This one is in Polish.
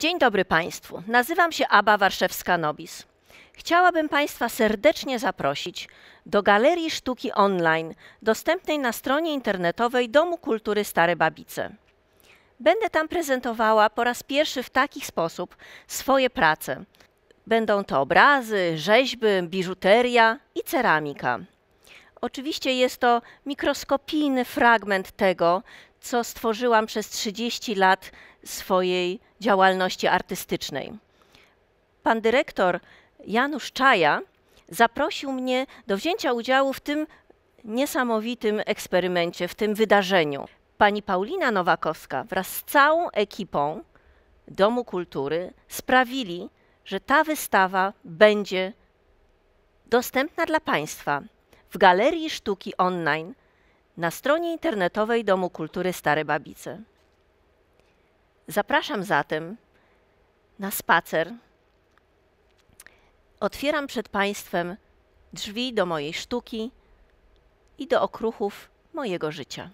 Dzień dobry Państwu. Nazywam się Aba Warszewska-Nobis. Chciałabym Państwa serdecznie zaprosić do Galerii Sztuki Online, dostępnej na stronie internetowej Domu Kultury Stare Babice. Będę tam prezentowała po raz pierwszy w taki sposób swoje prace. Będą to obrazy, rzeźby, biżuteria i ceramika. Oczywiście jest to mikroskopijny fragment tego, co stworzyłam przez 30 lat swojej działalności artystycznej. Pan dyrektor Janusz Czaja zaprosił mnie do wzięcia udziału w tym niesamowitym eksperymencie, w tym wydarzeniu. Pani Paulina Nowakowska wraz z całą ekipą Domu Kultury sprawili, że ta wystawa będzie dostępna dla Państwa w Galerii Sztuki Online na stronie internetowej Domu Kultury Stare Babice. Zapraszam zatem na spacer. Otwieram przed Państwem drzwi do mojej sztuki i do okruchów mojego życia.